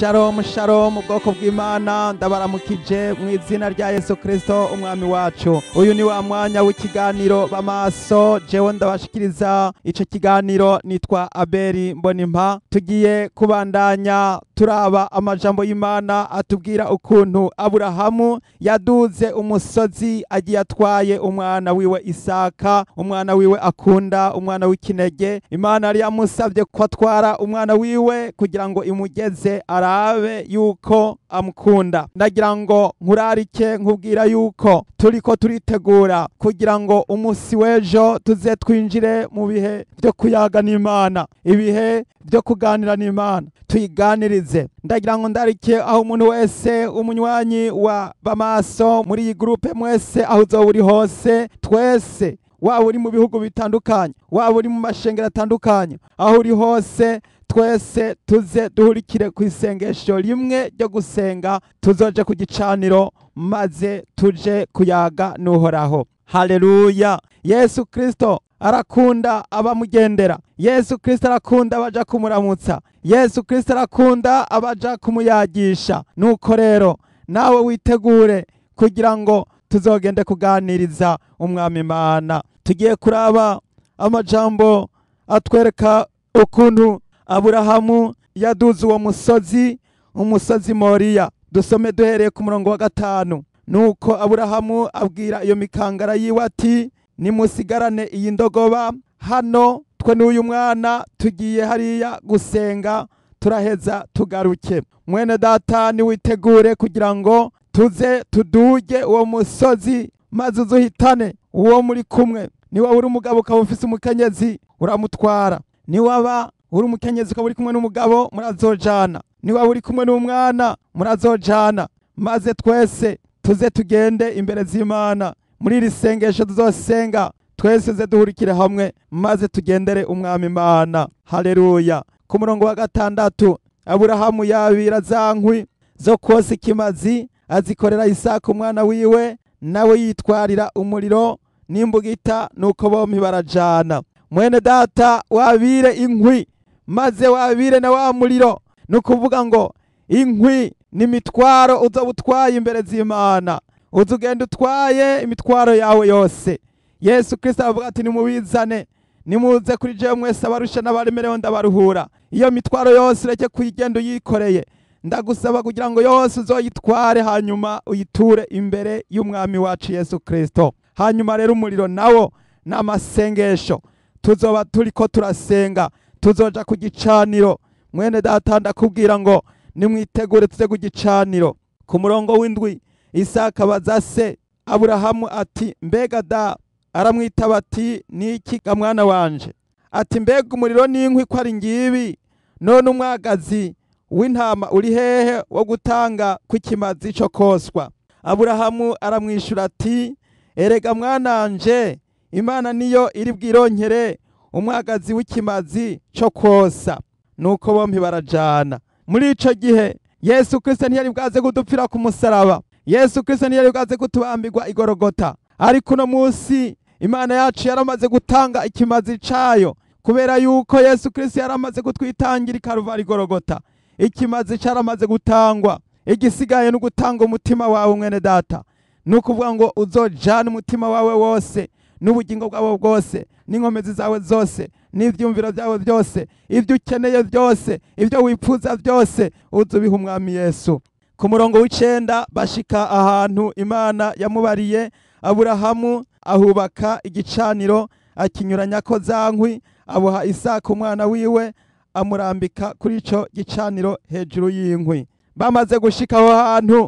sharomu sharomu ubwoko bw'imana ndabaramukije mu izina rya yesu kirisito umwami wacu uyu ni wa mwanya w'ikiganiro b'amaso jewe ndabashikiriza icyo kiganiro nitwa aberi mbonimpa tugiye kubandanya turaba amajambo y'imana atubwira ukuntu aburahamu yaduze umusozi agiye atwaye umwana wiwe isaka umwana wiwe akunda umwana w'ikinege imana yari yamusabye ko atwara umwana wiwe kugira ngo imugeze ara murabe yuko amukunda ndagira ngo nkurarike nkubwira yuko ko turitegura kugira ngo umunsi w'ejo tuze twinjire mu bihe byo kuyaga n'imana ibihe byo kuganira n'imana tuyiganirize ndagira ngo ndarike aho umuntu wese umunywanyi wa bamaso muri iyi gurupe mwese aho uzoba uri hose twese waba uri mu bihugu bitandukanye waba uri mu mashengero atandukanye aho uri hose twese tuze duhurikire ku isengesho rimwe ryo gusenga tuzoje ku gicaniro maze tuje kuyaga n'uhoraho haleluya yesu kirisito arakunda abamugendera yesu kirisito arakunda abajya kumuramutsa yesu kirisito arakunda abajya kumuyagisha nuko rero nawe witegure kugira ngo tuzogende kuganiriza umwami imana tugiye kuraba amajambo atwereka ukuntu aburahamu yaduze uwo musozi umusozi moriya dusome duhereye ku murongo wa gatanu nuko aburahamu abwira iyo mikangara yiwe ati nimusigarane iyi ndogoba hano twe n'uyu mwana tugiye hariya gusenga turaheza tugaruke mwene data niwitegure kugira ngo tuze tuduge uwo musozi maze uzuhitane uwo muri kumwe niwaba uri umugabo ukaba ufite umukenyezi uramutwara niwaba uri umukenyezi ukaba uri kumwe n'umugabo murazojana niba uri kumwe n'umwana murazojana maze twese tuze tugende imbere z'imana muri iri sengesho tuzosenga twese ze duhurikire hamwe maze tugendere umwami imana hareruya ku murongo wa gatandatu aburahamu yabira za nkwi zo kose ikimazi azikorera isaka umwana wiwe nawe yitwarira umuriro n'imbugita nuko bombi barajana mwene data wabire inkwi maze wabire na wa muriro ni ukuvuga ngo inkwi n'imitwaro uza utwaye imbere z'imana uza ugenda utwaye imitwaro yawe yose yesu kirisita avuga ati nimubizane nimuze kuri jewe mwese abarusha n'abaremerewe ndabaruhura iyo mitwaro yose ureke kuyigenda uyikoreye ndagusaba kugira ngo yose uzoyitware hanyuma uyiture imbere y'umwami wacu yesu kirisito hanyuma rero umuriro nawo ni amasengesho tuzoba turi ko turasenga tuzoja ku gicaniro mwene data ndakubwira ngo nimwitegure tuze ku gicaniro ku murongo w'indwi isaka abaza se aburahamu ati mbega da aramwitaba ati niki ga mwana wanje ati mbega umuriro n'inkwi ko ari ngibi none umwagazi w'intama uri hehe wo gutanga kw'ikimazi cyo koswa aburahamu aramwishyura ati erega mwananje imana niyo iri bwironkere umwagazi w'ikimazi cyo kosa nuko bombi barajyana muri icyo gihe yesu kirisita ntiyari bwaze kudupfira ku musaraba yesu kirisita ntiyari bwaze kutubambirwa igorogota ariko uno munsi imana yacu yaramaze gutanga ikimazi cyayo kubera yuko yesu kirisita yaramaze kutwitangira ikaruvari igorogota ikimazi cyaramaze gutangwa igisigaye ni ugutanga umutima wawe mwene data ni ukuvuga ngo uzojyane umutima wawe wose n'ubugingo bwabo bwose n'inkomezi zawe zose n'ibyumviro byawe byose ibyo ukeneye byose ibyo wifuza byose uzi umwami yesu ku murongo w'icyenda bashika ahantu imana yamubariye aburahamu ahubaka igicaniro akinyuranya ko zankwi abuha isaka umwana wiwe amurambika kuri icyo gicaniro hejuru y'inkwi bamaze gushika aho hantu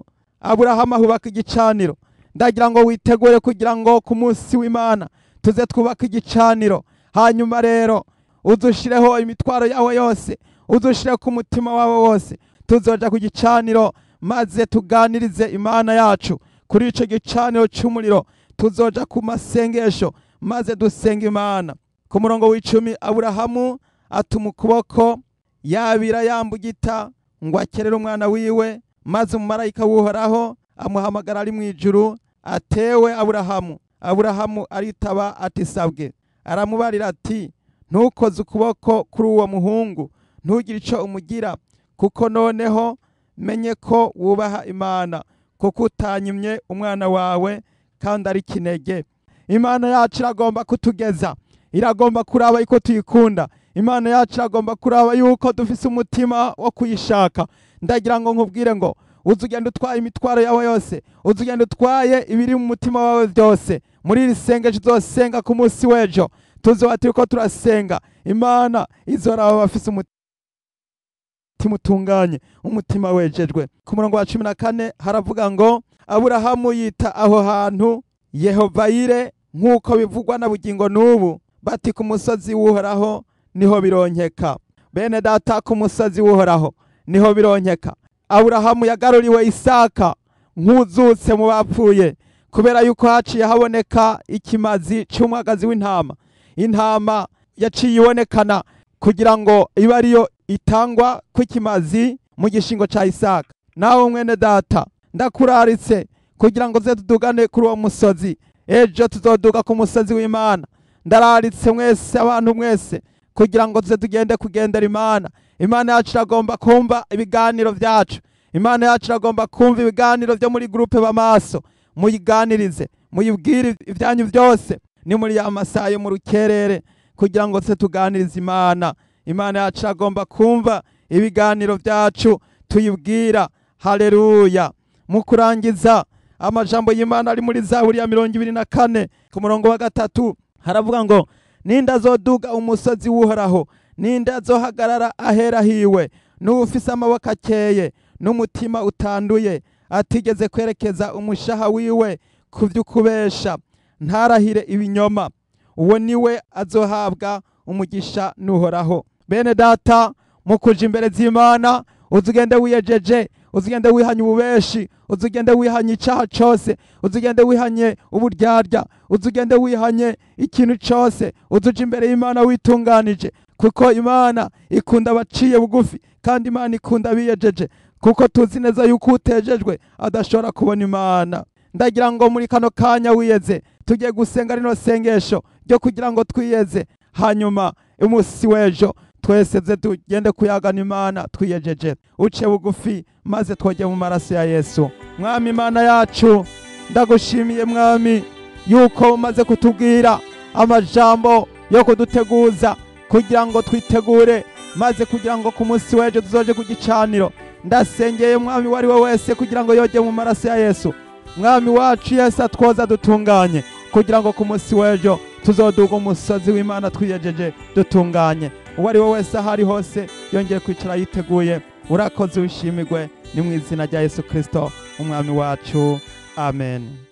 aburahamu ahubaka igicaniro ndagira ngo witegure kugira ngo ku munsi w'imana tuze twubake igicaniro hanyuma rero uzushireho imitwaro yawe yose uzushire ku mutima wawe wose tuzajya ku gicaniro maze tuganirize imana yacu kuri icyo gicaniro cy'umuriro tuzoja ku masengesho maze dusenga imana ku murongo w'icumi aburahamu atuma ukuboko yabira yambugita ngo akerere umwana wiwe maze umumarayika wuhoraho amuhamagara ari mu ijuru atewe aburahamu aburahamu aritaba atisabwe aramubarira ati ntukoze ukuboko kuri uwo muhungu ntugire icyo umugira kuko noneho menye ko wubaha imana kuko utanyimye umwana wawe kandi ari kinege imana yacu iragomba kutugeza iragomba kuraba yuko tuyikunda imana yacu iragomba kuraba yuko dufise umutima wo kuyishaka ndagira ngo nkubwire ngo uzugenda utwaye imitwaro yawe yose uzugenda utwaye ibiri mu mutima wawe byose muri iri sengesho uzosenga ku munsi w'ejo tuziba turiko turasenga imana izoraba abafise umutima utunganye umutima wejejwe ku murongo wa cumi na kane haravuga ngo aburahamu yita aho hantu yehovayire nk'uko bivugwa na bugingo n'ubu bati ku musozi w'uhoraho niho bironkeka bene data ku musozi w'uhoraho niho bironkeka aburahamu yagaruriwe isaka nk'uzutse mu bapfuye kubera yuko haciye haboneka ikimazi cy'umwagazi w'intama intama yaciye ibonekana kugira ngo ibe ariyo itangwa kw'ikimazi mu gishingo cya isaka nawe mwene data ndakuraritse kugira ngo ze tudugane kuri uwo musozi ejo tuzoduka ku musozi w'imana ndararitse mwese abantu mwese kugira ngo tuze tugende kugendera imana imana yacu iragomba kumva ibiganiro byacu imana yacu iragomba kumva ibiganiro byo muri gurupe b'amaso muyiganirize muyibwire ibyanyu byose ni muri ya masaha yo mu rukerere kugira ngo se tuganirize imana imana yacu iragomba kumva ibiganiro byacu tuyibwira hareruya mu kurangiza amajambo y'imana ari muri zaburi mirongo ibiri na kane ku murongo wa gatatu haravuga ngo n'indazoduga umusozi w'uhoraho n'indazohagarara ahera hiwe n'ufise amaboko akeye n'umutima utanduye atigeze kwerekeza umushaha wiwe ku vy'ukubesha ntarahire ibinyoma uwo ni we azohabwa umugisha n'uhoraho bene data mu kuja imbere z'imana uzigende wiyejeje uzigende wihanye ububeshi uzigende wihanye icyaha cyose uzigende wihanye uburyarya uzigende wihanye ikintu cyose uzuje imbere y'imana witunganije kuko imana ikunda abaciye bugufi kandi imana ikunda abiyejeje kuko tuzi neza yuko utejejwe adashobora kubona imana ndagira ngo muri kano kanya wiyeze tugiye gusenga rino sengesho ryo kugira ngo twiyeze hanyuma umunsi w'ejo twese ze tugende kuyagana imana twiyejeje uce bugufi maze twogeye mu maraso ya yesu mwami imana yacu ndagushimiye mwami yuko umaze kutubwira amajambo yo kuduteguza kugira ngo twitegure maze kugira ngo ku munsi w'ejo tuzoje ku gicaniro ndasengeye mwami uwo ari we wese kugira ngo yoge mu maraso ya yesu mwami wacu yesu atwoza dutunganye kugira ngo ku munsi w'ejo tuzoduga umusozi w'imana twiyejeje dutunganye uwo ari we wese aho ari hose yongeye kwicara yiteguye urakoze wishimirwe ni mu izina rya yesu kirisito umwami wacu amen